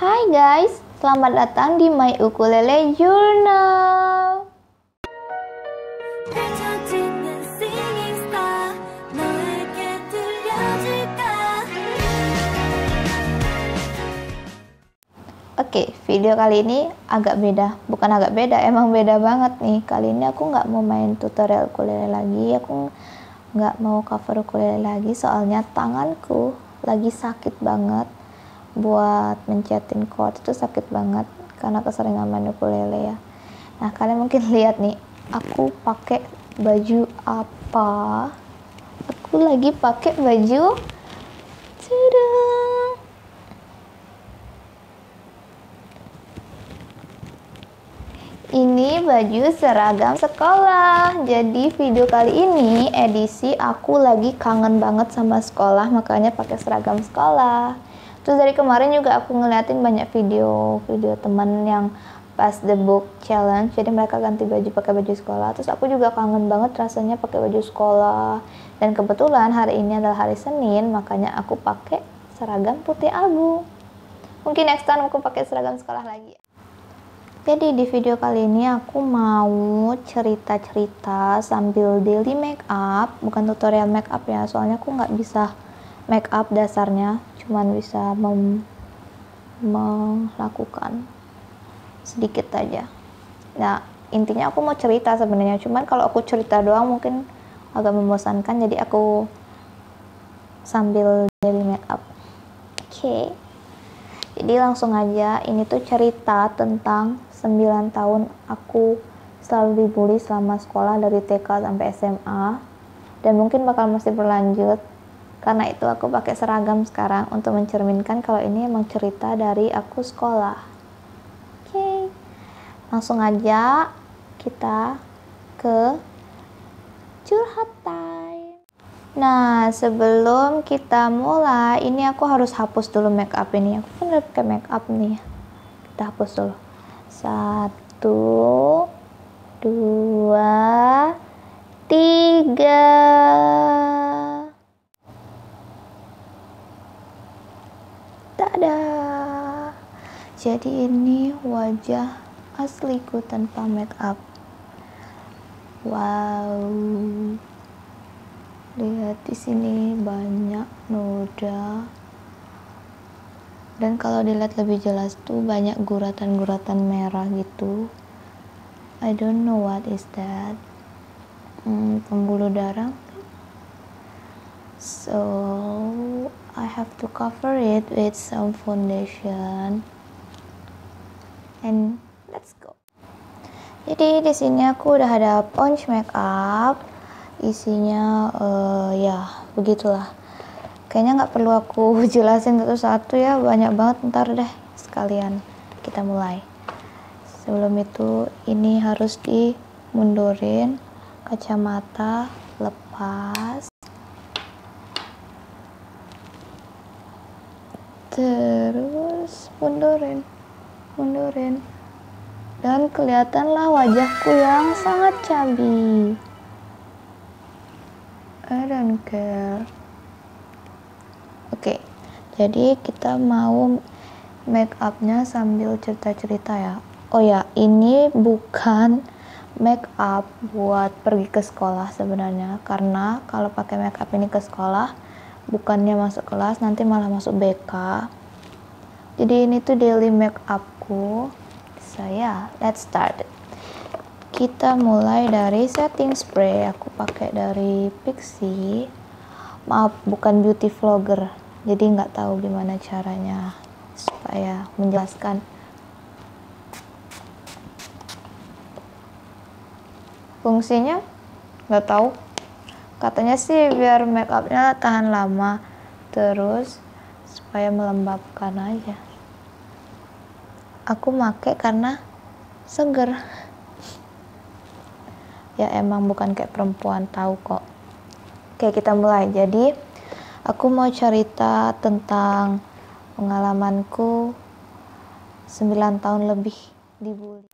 Hai guys, selamat datang di My Ukulele Journal. Oke, video kali ini agak beda. Bukan agak beda, emang beda banget nih. Kali ini aku nggak mau main tutorial ukulele lagi. Aku nggak mau cover ukulele lagi soalnya tanganku lagi sakit banget buat mencetin chord itu sakit banget karena keseringan main ukulele ya nah kalian mungkin lihat nih aku pakai baju apa aku lagi pakai baju Tada! Ini baju seragam sekolah. Jadi video kali ini edisi aku lagi kangen banget sama sekolah, makanya pakai seragam sekolah terus dari kemarin juga aku ngeliatin banyak video video temen yang pas the book challenge jadi mereka ganti baju pakai baju sekolah terus aku juga kangen banget rasanya pakai baju sekolah dan kebetulan hari ini adalah hari Senin makanya aku pakai seragam putih abu mungkin next time aku pakai seragam sekolah lagi jadi di video kali ini aku mau cerita-cerita sambil daily makeup bukan tutorial makeup ya soalnya aku nggak bisa makeup dasarnya cuman bisa melakukan sedikit aja nah intinya aku mau cerita sebenarnya cuman kalau aku cerita doang mungkin agak membosankan jadi aku sambil dari make up oke okay. jadi langsung aja ini tuh cerita tentang 9 tahun aku selalu dibully selama sekolah dari TK sampai SMA dan mungkin bakal masih berlanjut karena itu aku pakai seragam sekarang untuk mencerminkan kalau ini emang cerita dari aku sekolah. Oke. Okay. Langsung aja kita ke curhat time. Nah, sebelum kita mulai, ini aku harus hapus dulu make up ini. Aku kan udah pakai make up nih. Kita hapus dulu. Satu, dua, tiga. Jadi ini wajah asliku tanpa make up. Wow. Lihat di sini banyak noda. Dan kalau dilihat lebih jelas tuh banyak guratan-guratan merah gitu. I don't know what is that. Hmm, pembuluh darah. So I have to cover it with some foundation and let's go jadi di sini aku udah ada punch makeup isinya uh, ya begitulah kayaknya nggak perlu aku jelasin satu-satu ya banyak banget ntar deh sekalian kita mulai sebelum itu ini harus dimundurin kacamata lepas terus mundurin kundurin dan kelihatanlah wajahku yang sangat cabi. I don't care. Oke, jadi kita mau make upnya sambil cerita-cerita ya. Oh ya, ini bukan make up buat pergi ke sekolah sebenarnya karena kalau pakai make up ini ke sekolah bukannya masuk kelas nanti malah masuk BK. Jadi ini tuh daily make up buku. So yeah, let's start. Kita mulai dari setting spray. Aku pakai dari Pixie. Maaf, bukan beauty vlogger. Jadi nggak tahu gimana caranya supaya menjelaskan. Fungsinya nggak tahu. Katanya sih biar make upnya tahan lama terus supaya melembabkan aja aku make karena seger ya emang bukan kayak perempuan tahu kok oke kita mulai jadi aku mau cerita tentang pengalamanku 9 tahun lebih di bulan.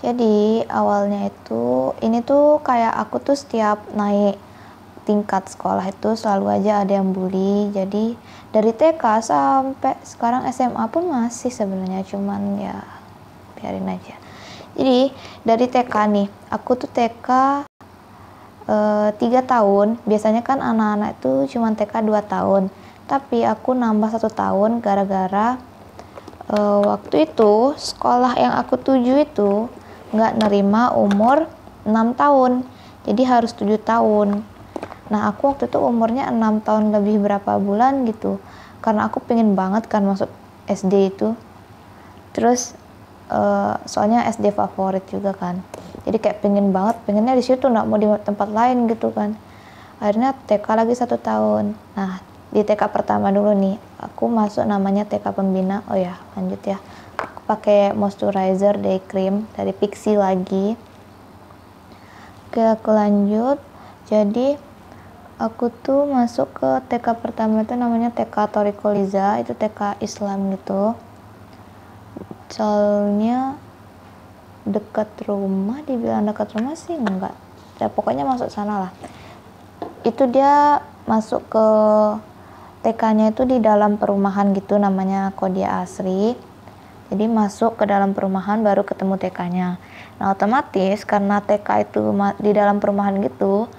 jadi awalnya itu ini tuh kayak aku tuh setiap naik tingkat sekolah itu selalu aja ada yang bully jadi dari TK sampai sekarang SMA pun masih sebenarnya cuman ya biarin aja jadi dari TK nih aku tuh TK eh, tiga e, tahun biasanya kan anak-anak itu cuman TK 2 tahun tapi aku nambah satu tahun gara-gara e, waktu itu sekolah yang aku tuju itu nggak nerima umur 6 tahun jadi harus 7 tahun Nah aku waktu itu umurnya 6 tahun lebih berapa bulan gitu, karena aku pengen banget kan masuk SD itu. Terus uh, soalnya SD favorit juga kan, jadi kayak pengen banget, pengennya di situ nggak mau di tempat lain gitu kan. Akhirnya TK lagi satu tahun. Nah di TK pertama dulu nih, aku masuk namanya TK pembina. Oh ya lanjut ya, aku pakai moisturizer day cream dari Pixi lagi. Oke aku lanjut. Jadi aku tuh masuk ke TK pertama itu namanya TK Toriko Liza itu TK Islam gitu soalnya dekat rumah dibilang dekat rumah sih enggak ya pokoknya masuk sana lah itu dia masuk ke TK-nya itu di dalam perumahan gitu namanya Kodia Asri jadi masuk ke dalam perumahan baru ketemu TK-nya nah otomatis karena TK itu di dalam perumahan gitu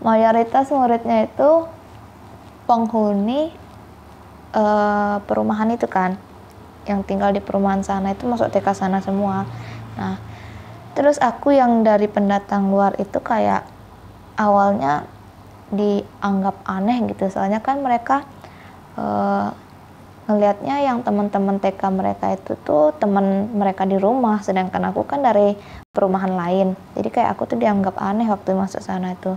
mayoritas muridnya itu penghuni uh, perumahan itu kan yang tinggal di perumahan sana itu masuk TK sana semua nah terus aku yang dari pendatang luar itu kayak awalnya dianggap aneh gitu soalnya kan mereka uh, ngelihatnya yang teman-teman TK mereka itu tuh teman mereka di rumah sedangkan aku kan dari perumahan lain jadi kayak aku tuh dianggap aneh waktu masuk sana itu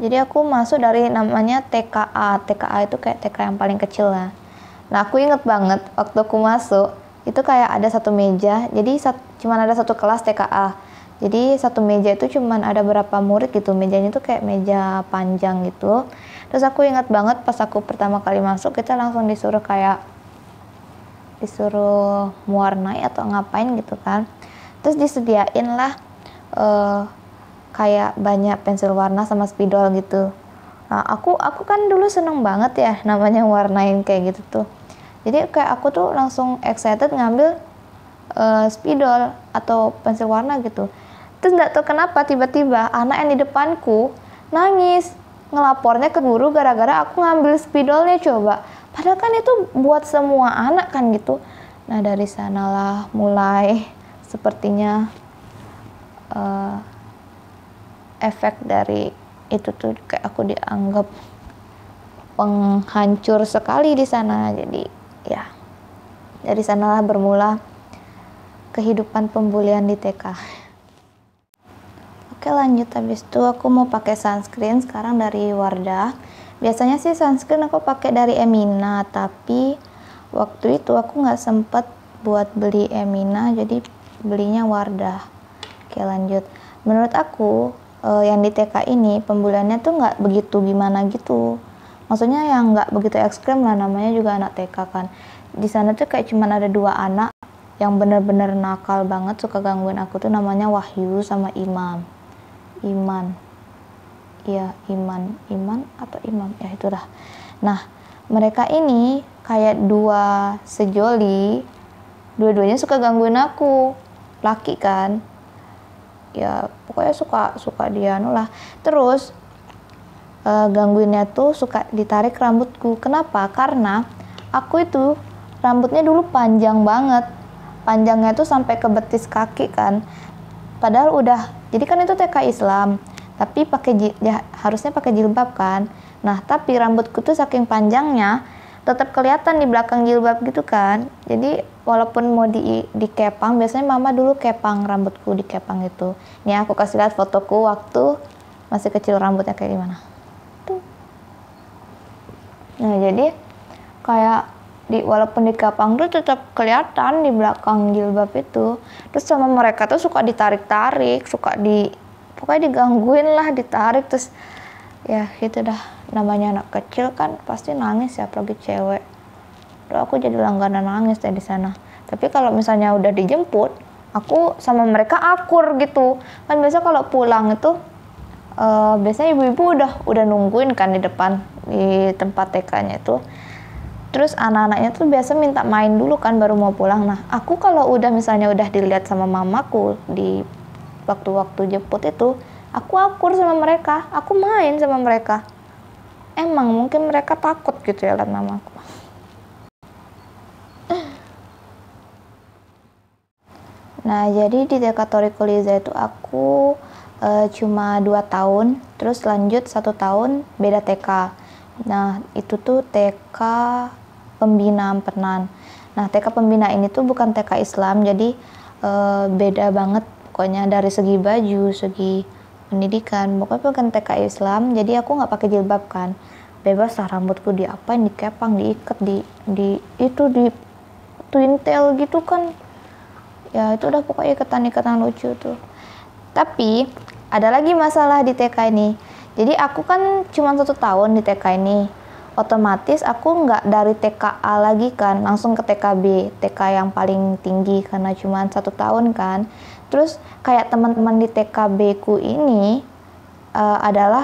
jadi aku masuk dari namanya TKA TKA itu kayak TK yang paling kecil lah nah aku inget banget waktu aku masuk itu kayak ada satu meja jadi sat, cuman ada satu kelas TKA jadi satu meja itu cuman ada berapa murid gitu mejanya itu kayak meja panjang gitu terus aku inget banget pas aku pertama kali masuk kita langsung disuruh kayak disuruh mewarnai atau ngapain gitu kan terus disediain lah uh, eh, kayak banyak pensil warna sama spidol gitu. Nah, aku aku kan dulu seneng banget ya namanya warnain kayak gitu tuh. Jadi kayak aku tuh langsung excited ngambil uh, spidol atau pensil warna gitu. Terus nggak tahu kenapa tiba-tiba anak yang di depanku nangis ngelapornya ke guru gara-gara aku ngambil spidolnya coba. Padahal kan itu buat semua anak kan gitu. Nah dari sanalah mulai sepertinya uh, efek dari itu tuh kayak aku dianggap penghancur sekali di sana jadi ya dari sanalah bermula kehidupan pembulian di TK oke lanjut habis itu aku mau pakai sunscreen sekarang dari Wardah biasanya sih sunscreen aku pakai dari Emina tapi waktu itu aku nggak sempet buat beli Emina jadi belinya Wardah oke lanjut menurut aku uh, yang di TK ini pembuliannya tuh nggak begitu gimana gitu maksudnya yang nggak begitu ekstrim lah namanya juga anak TK kan di sana tuh kayak cuman ada dua anak yang bener-bener nakal banget suka gangguin aku tuh namanya Wahyu sama Imam Iman iya Iman Iman atau Imam ya itu dah nah mereka ini kayak dua sejoli dua-duanya suka gangguin aku laki kan ya pokoknya suka suka dia nulah terus uh, gangguinnya tuh suka ditarik rambutku kenapa karena aku itu rambutnya dulu panjang banget panjangnya tuh sampai ke betis kaki kan padahal udah jadi kan itu TK Islam tapi pakai ya, harusnya pakai jilbab kan nah tapi rambutku tuh saking panjangnya tetap kelihatan di belakang jilbab gitu kan jadi walaupun mau di dikepang biasanya mama dulu kepang rambutku di kepang itu. nih aku kasih lihat fotoku waktu masih kecil rambutnya kayak gimana nah jadi kayak di walaupun di dikepang tuh tetap kelihatan di belakang jilbab itu terus sama mereka tuh suka ditarik-tarik suka di pokoknya digangguin lah ditarik terus ya gitu dah namanya anak kecil kan pasti nangis ya apalagi cewek Lalu aku jadi langganan nangis deh di sana. Tapi kalau misalnya udah dijemput, aku sama mereka akur gitu. Kan biasa kalau pulang itu uh, biasanya ibu-ibu udah udah nungguin kan di depan di tempat TK-nya itu. Terus anak-anaknya tuh biasa minta main dulu kan baru mau pulang. Nah, aku kalau udah misalnya udah dilihat sama mamaku di waktu-waktu jemput itu, aku akur sama mereka, aku main sama mereka. Emang mungkin mereka takut gitu ya lihat mamaku. Nah, jadi di Dekatori Torikuliza itu aku e, cuma 2 tahun, terus lanjut satu tahun beda TK. Nah, itu tuh TK pembinaan Pernan. Nah, TK pembina ini tuh bukan TK Islam, jadi e, beda banget pokoknya dari segi baju, segi pendidikan, pokoknya bukan TK Islam, jadi aku nggak pakai jilbab kan. Bebas lah rambutku di dikepang, diikat, di, di itu di twintel gitu kan ya itu udah pokoknya ikatan-ikatan lucu tuh tapi ada lagi masalah di TK ini jadi aku kan cuma satu tahun di TK ini otomatis aku nggak dari TKA lagi kan langsung ke TKB TK yang paling tinggi karena cuma satu tahun kan terus kayak teman-teman di TKB ku ini uh, adalah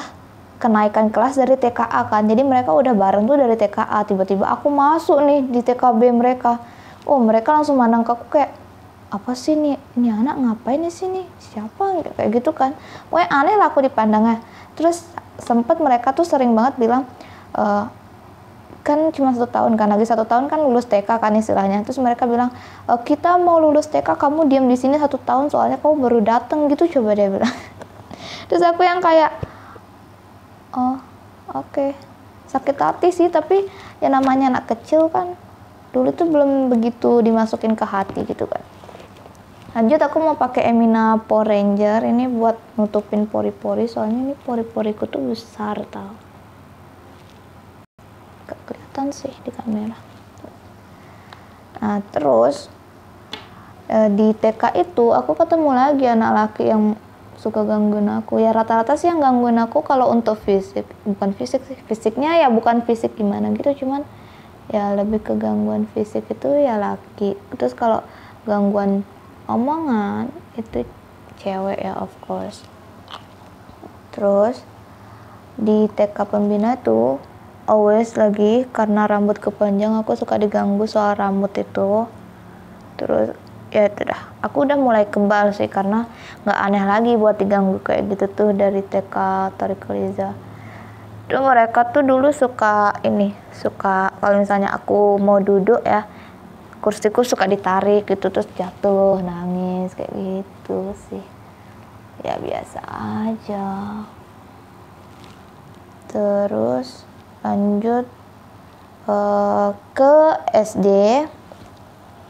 kenaikan kelas dari TKA kan jadi mereka udah bareng tuh dari TKA tiba-tiba aku masuk nih di TKB mereka oh mereka langsung mandang ke aku kayak apa sih nih ini anak ngapain di sini siapa kayak gitu kan pokoknya aneh lah aku dipandangnya terus sempat mereka tuh sering banget bilang e, kan cuma satu tahun kan lagi satu tahun kan lulus TK kan istilahnya terus mereka bilang e, kita mau lulus TK kamu diam di sini satu tahun soalnya kamu baru dateng gitu coba dia bilang terus aku yang kayak oh oke okay. sakit hati sih tapi ya namanya anak kecil kan dulu tuh belum begitu dimasukin ke hati gitu kan lanjut aku mau pakai Emina pore Ranger ini buat nutupin pori-pori soalnya ini pori-poriku tuh besar tau gak kelihatan sih di kamera nah terus eh, di TK itu aku ketemu lagi anak laki yang suka gangguin aku ya rata-rata sih yang gangguin aku kalau untuk fisik bukan fisik sih fisiknya ya bukan fisik gimana gitu cuman ya lebih ke gangguan fisik itu ya laki terus kalau gangguan omongan itu cewek ya of course terus di TK pembina tuh always lagi karena rambut kepanjang aku suka diganggu soal rambut itu terus ya itu dah aku udah mulai kebal sih karena nggak aneh lagi buat diganggu kayak gitu tuh dari TK Tarik Liza tuh mereka tuh dulu suka ini suka kalau misalnya aku mau duduk ya kursiku suka ditarik gitu terus jatuh nangis kayak gitu sih ya biasa aja terus lanjut uh, ke SD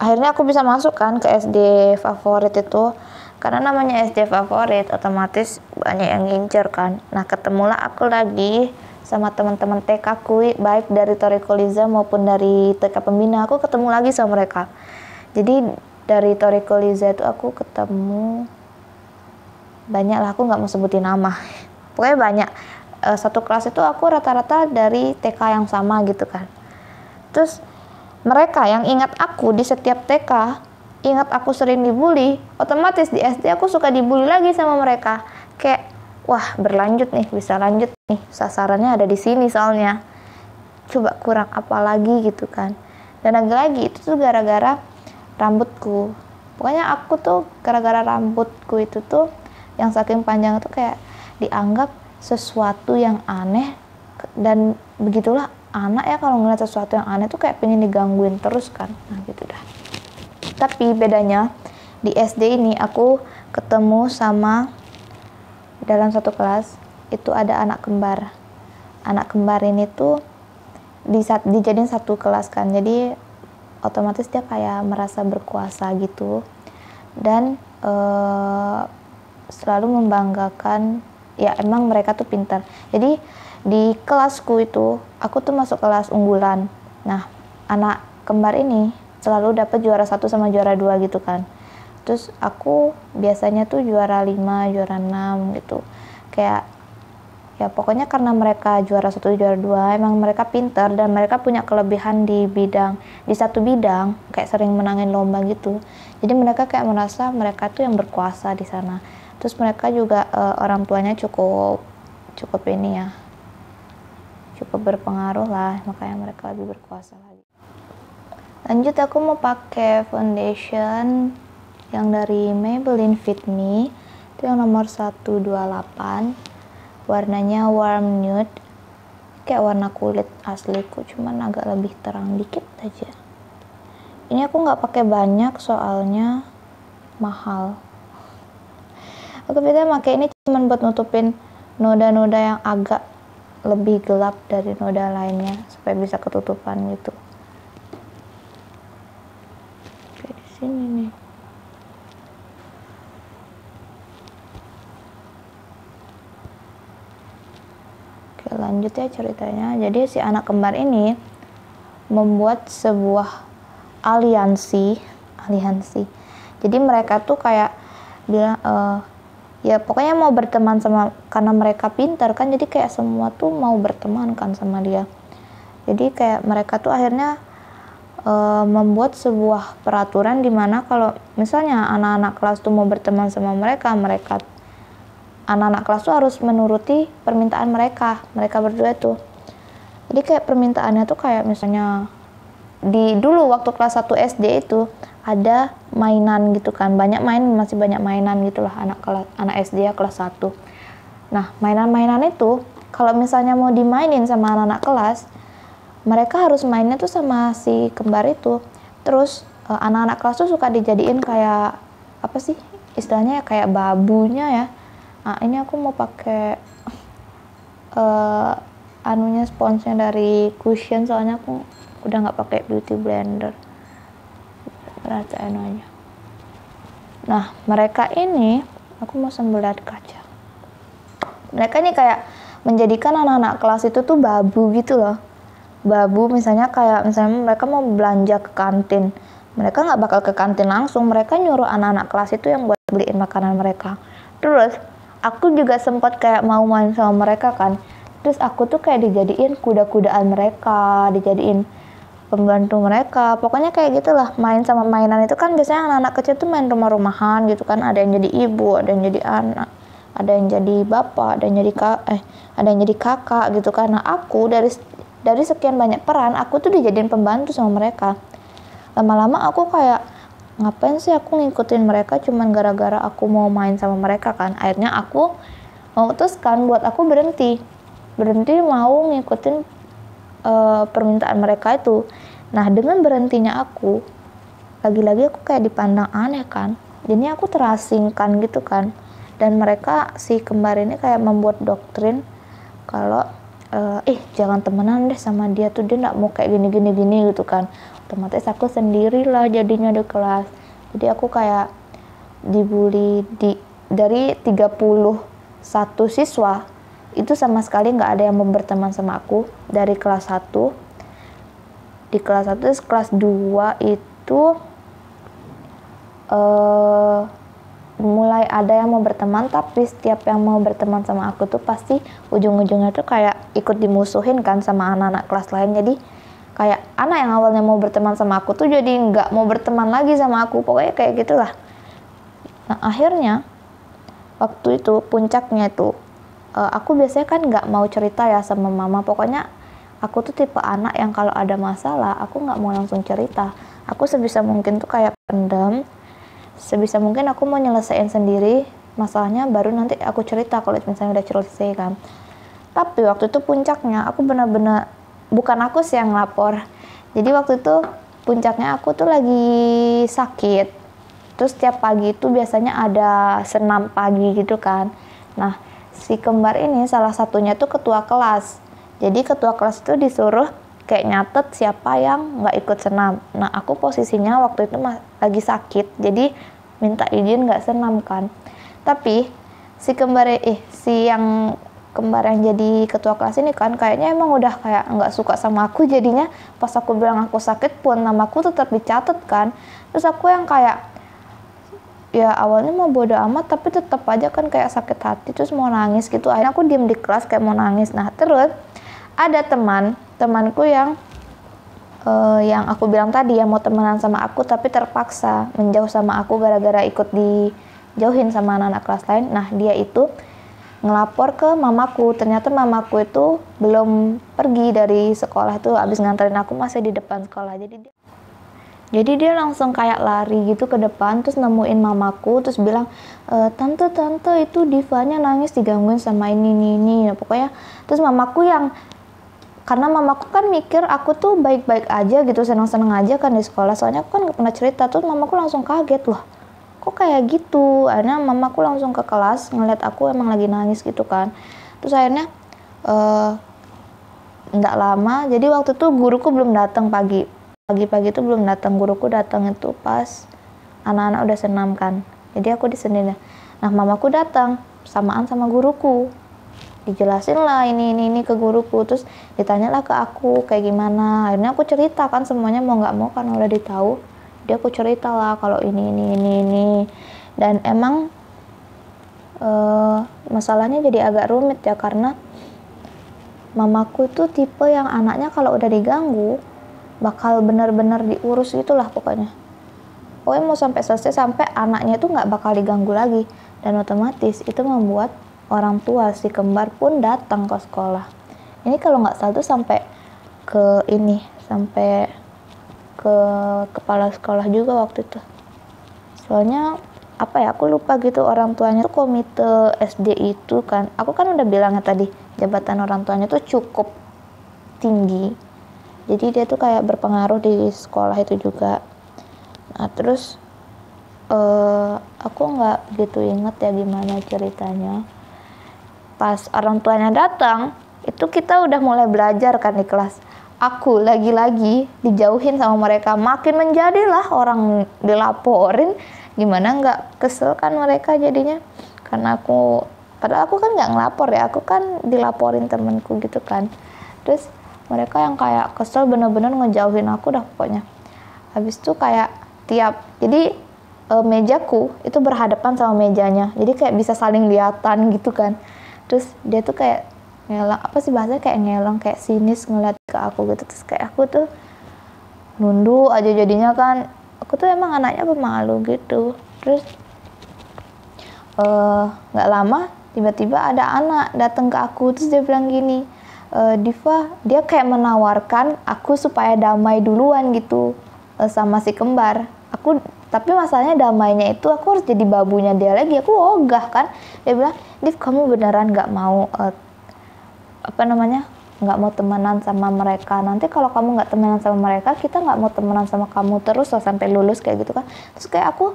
akhirnya aku bisa masuk kan ke SD favorit itu karena namanya SD favorit otomatis banyak yang ngincer kan nah ketemulah aku lagi sama teman-teman TK kui baik dari Torikuliza maupun dari TK Pembina aku ketemu lagi sama mereka jadi dari Torikuliza itu aku ketemu banyak lah aku nggak mau sebutin nama pokoknya banyak eh, satu kelas itu aku rata-rata dari TK yang sama gitu kan terus mereka yang ingat aku di setiap TK ingat aku sering dibully, otomatis di SD aku suka dibully lagi sama mereka. Kayak wah berlanjut nih bisa lanjut nih sasarannya ada di sini soalnya coba kurang apa lagi gitu kan dan lagi-lagi itu tuh gara-gara rambutku pokoknya aku tuh gara-gara rambutku itu tuh yang saking panjang tuh kayak dianggap sesuatu yang aneh dan begitulah anak ya kalau ngeliat sesuatu yang aneh tuh kayak pengen digangguin terus kan nah gitu dah tapi bedanya di SD ini aku ketemu sama dalam satu kelas itu ada anak kembar anak kembar ini tuh di dijadiin satu kelas kan jadi otomatis dia kayak merasa berkuasa gitu dan uh, selalu membanggakan ya emang mereka tuh pintar jadi di kelasku itu aku tuh masuk kelas unggulan nah anak kembar ini selalu dapat juara satu sama juara dua gitu kan terus aku biasanya tuh juara 5, juara 6 gitu kayak ya pokoknya karena mereka juara satu juara dua emang mereka pinter dan mereka punya kelebihan di bidang di satu bidang kayak sering menangin lomba gitu jadi mereka kayak merasa mereka tuh yang berkuasa di sana terus mereka juga uh, orang tuanya cukup cukup ini ya cukup berpengaruh lah makanya mereka lebih berkuasa lagi lanjut aku mau pakai foundation yang dari Maybelline Fit Me itu yang nomor 128 warnanya warm nude kayak warna kulit asliku cuman agak lebih terang dikit aja ini aku nggak pakai banyak soalnya mahal aku biasanya pakai ini cuman buat nutupin noda-noda yang agak lebih gelap dari noda lainnya supaya bisa ketutupan gitu kayak di sini nih lanjut ya ceritanya. Jadi si anak kembar ini membuat sebuah aliansi, aliansi. Jadi mereka tuh kayak bilang uh, eh, ya pokoknya mau berteman sama karena mereka pintar kan jadi kayak semua tuh mau berteman kan sama dia. Jadi kayak mereka tuh akhirnya uh, membuat sebuah peraturan di mana kalau misalnya anak-anak kelas tuh mau berteman sama mereka, mereka anak-anak kelas tuh harus menuruti permintaan mereka mereka berdua itu jadi kayak permintaannya tuh kayak misalnya di dulu waktu kelas 1 SD itu ada mainan gitu kan banyak main masih banyak mainan gitulah anak kelas anak SD ya kelas 1 nah mainan-mainan itu kalau misalnya mau dimainin sama anak-anak kelas mereka harus mainnya tuh sama si kembar itu terus e, anak-anak kelas tuh suka dijadiin kayak apa sih istilahnya ya kayak babunya ya ah, ini aku mau pakai uh, anunya sponsnya dari cushion soalnya aku udah nggak pakai beauty blender rata anunya nah mereka ini aku mau sembelat kaca mereka ini kayak menjadikan anak-anak kelas itu tuh babu gitu loh babu misalnya kayak misalnya mereka mau belanja ke kantin mereka nggak bakal ke kantin langsung mereka nyuruh anak-anak kelas itu yang buat beliin makanan mereka terus aku juga sempat kayak mau main sama mereka kan terus aku tuh kayak dijadiin kuda-kudaan mereka dijadiin pembantu mereka pokoknya kayak gitulah main sama mainan itu kan biasanya anak-anak kecil tuh main rumah-rumahan gitu kan ada yang jadi ibu ada yang jadi anak ada yang jadi bapak ada yang jadi kak eh ada yang jadi kakak gitu kan nah aku dari dari sekian banyak peran aku tuh dijadiin pembantu sama mereka lama-lama aku kayak ngapain sih aku ngikutin mereka cuman gara-gara aku mau main sama mereka kan akhirnya aku memutuskan buat aku berhenti berhenti mau ngikutin uh, permintaan mereka itu nah dengan berhentinya aku lagi-lagi aku kayak dipandang aneh kan jadi aku terasingkan gitu kan dan mereka si kembar ini kayak membuat doktrin kalau eh jangan temenan deh sama dia tuh dia nggak mau kayak gini gini gini gitu kan otomatis aku sendirilah jadinya di kelas jadi aku kayak dibully di dari 31 siswa itu sama sekali nggak ada yang mau berteman sama aku dari kelas 1 di kelas 1 kelas 2 itu uh, mulai ada yang mau berteman tapi setiap yang mau berteman sama aku tuh pasti ujung-ujungnya tuh kayak ikut dimusuhin kan sama anak-anak kelas lain jadi kayak anak yang awalnya mau berteman sama aku tuh jadi nggak mau berteman lagi sama aku pokoknya kayak gitulah nah akhirnya waktu itu puncaknya itu uh, aku biasanya kan nggak mau cerita ya sama mama pokoknya aku tuh tipe anak yang kalau ada masalah aku nggak mau langsung cerita aku sebisa mungkin tuh kayak pendem sebisa mungkin aku mau nyelesain sendiri masalahnya baru nanti aku cerita kalau misalnya udah selesai kan tapi waktu itu puncaknya aku benar-benar bukan aku sih yang lapor jadi waktu itu puncaknya aku tuh lagi sakit terus setiap pagi itu biasanya ada senam pagi gitu kan nah si kembar ini salah satunya tuh ketua kelas jadi ketua kelas itu disuruh kayak nyatet siapa yang nggak ikut senam nah aku posisinya waktu itu lagi sakit jadi minta izin nggak senam kan tapi si kembar eh si yang kembar yang jadi ketua kelas ini kan kayaknya emang udah kayak nggak suka sama aku jadinya pas aku bilang aku sakit pun nama aku tetap dicatat kan terus aku yang kayak ya awalnya mau bodo amat tapi tetap aja kan kayak sakit hati terus mau nangis gitu akhirnya aku diem di kelas kayak mau nangis nah terus ada teman temanku yang uh, yang aku bilang tadi yang mau temenan sama aku tapi terpaksa menjauh sama aku gara-gara ikut dijauhin sama anak-anak kelas lain nah dia itu ngelapor ke mamaku ternyata mamaku itu belum pergi dari sekolah tuh abis nganterin aku masih di depan sekolah jadi dia jadi dia langsung kayak lari gitu ke depan terus nemuin mamaku terus bilang e, tante tante itu divanya nangis digangguin sama ini ini ini nah, pokoknya terus mamaku yang karena mamaku kan mikir aku tuh baik-baik aja gitu senang-senang aja kan di sekolah soalnya aku kan gak pernah cerita tuh mamaku langsung kaget loh kok kayak gitu akhirnya mamaku langsung ke kelas ngeliat aku emang lagi nangis gitu kan terus akhirnya eh, nggak uh, lama jadi waktu itu guruku belum datang pagi pagi-pagi itu belum datang guruku datang itu pas anak-anak udah senam kan jadi aku di sendiri nah mamaku datang samaan sama guruku dijelasin lah ini ini ini ke guruku terus ditanyalah ke aku kayak gimana akhirnya aku ceritakan semuanya mau nggak mau karena udah ditahu dia aku cerita lah kalau ini ini ini ini dan emang uh, masalahnya jadi agak rumit ya karena mamaku itu tipe yang anaknya kalau udah diganggu bakal benar-benar diurus itulah pokoknya pokoknya mau sampai selesai sampai anaknya itu nggak bakal diganggu lagi dan otomatis itu membuat orang tua si kembar pun datang ke sekolah ini kalau nggak salah tuh sampai ke ini sampai ke kepala sekolah juga waktu itu soalnya apa ya aku lupa gitu orang tuanya tuh komite SD itu kan aku kan udah bilangnya tadi jabatan orang tuanya tuh cukup tinggi jadi dia tuh kayak berpengaruh di sekolah itu juga nah terus uh, aku nggak gitu inget ya gimana ceritanya pas orang tuanya datang itu kita udah mulai belajar kan di kelas aku lagi-lagi dijauhin sama mereka makin menjadilah orang dilaporin gimana nggak kesel kan mereka jadinya karena aku padahal aku kan nggak ngelapor ya aku kan dilaporin temenku gitu kan terus mereka yang kayak kesel bener-bener ngejauhin aku dah pokoknya habis itu kayak tiap jadi e, mejaku itu berhadapan sama mejanya jadi kayak bisa saling lihatan gitu kan terus dia tuh kayak ngelong apa sih bahasa kayak ngelong kayak sinis ngeliat ke aku gitu terus kayak aku tuh nundu aja jadinya kan aku tuh emang anaknya pemalu gitu terus eh, nggak uh, lama tiba-tiba ada anak datang ke aku terus dia bilang gini e, Diva dia kayak menawarkan aku supaya damai duluan gitu uh, sama si kembar aku tapi masalahnya damainya itu aku harus jadi babunya dia lagi aku ogah kan dia bilang Div kamu beneran nggak mau uh, apa namanya nggak mau temenan sama mereka nanti kalau kamu nggak temenan sama mereka kita nggak mau temenan sama kamu terus loh sampai lulus kayak gitu kan terus kayak aku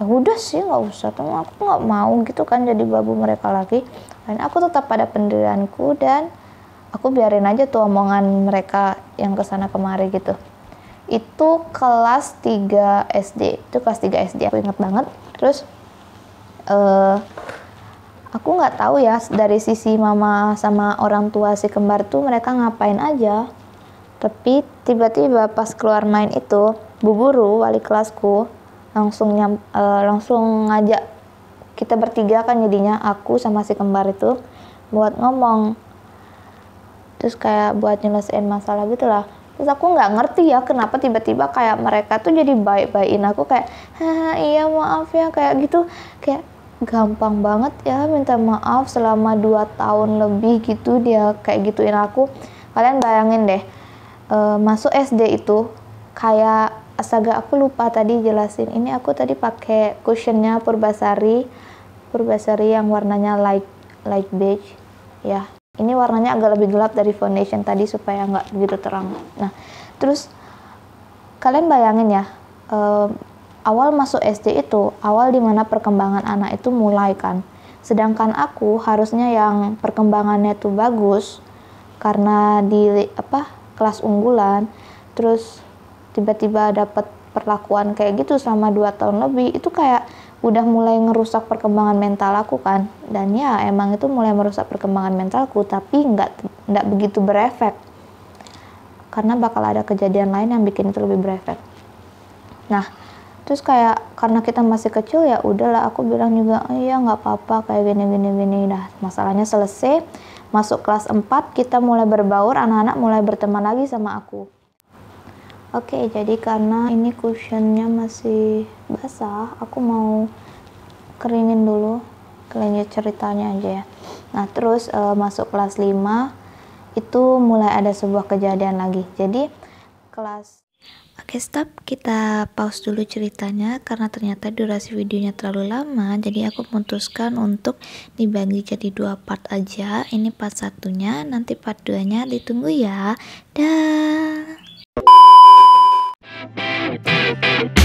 ya udah sih nggak usah tuh aku nggak mau gitu kan jadi babu mereka lagi dan aku tetap pada pendirianku dan aku biarin aja tuh omongan mereka yang kesana kemari gitu itu kelas 3 SD itu kelas 3 SD aku inget banget terus uh, aku nggak tahu ya dari sisi mama sama orang tua si kembar tuh mereka ngapain aja tapi tiba-tiba pas keluar main itu bu guru wali kelasku langsung nyam, e, langsung ngajak kita bertiga kan jadinya aku sama si kembar itu buat ngomong terus kayak buat nyelesain masalah gitu lah terus aku nggak ngerti ya kenapa tiba-tiba kayak mereka tuh jadi baik-baikin aku kayak iya maaf ya kayak gitu kayak gampang banget ya minta maaf selama 2 tahun lebih gitu dia kayak gituin aku kalian bayangin deh e, masuk SD itu kayak astaga aku lupa tadi jelasin ini aku tadi pakai cushionnya purbasari purbasari yang warnanya light light beige ya ini warnanya agak lebih gelap dari foundation tadi supaya nggak begitu terang nah terus kalian bayangin ya e, awal masuk SD itu awal dimana perkembangan anak itu mulai kan sedangkan aku harusnya yang perkembangannya itu bagus karena di apa kelas unggulan terus tiba-tiba dapat perlakuan kayak gitu selama 2 tahun lebih itu kayak udah mulai ngerusak perkembangan mental aku kan dan ya emang itu mulai merusak perkembangan mentalku tapi nggak nggak begitu berefek karena bakal ada kejadian lain yang bikin itu lebih berefek nah terus kayak karena kita masih kecil ya udahlah aku bilang juga iya nggak apa-apa kayak gini gini gini dah masalahnya selesai masuk kelas 4 kita mulai berbaur anak-anak mulai berteman lagi sama aku oke okay, jadi karena ini cushionnya masih basah aku mau keringin dulu kelanjut ceritanya aja ya nah terus e, masuk kelas 5 itu mulai ada sebuah kejadian lagi jadi kelas Oke stop, kita pause dulu ceritanya karena ternyata durasi videonya terlalu lama jadi aku memutuskan untuk dibagi jadi dua part aja ini part satunya, nanti part 2 nya ditunggu ya dah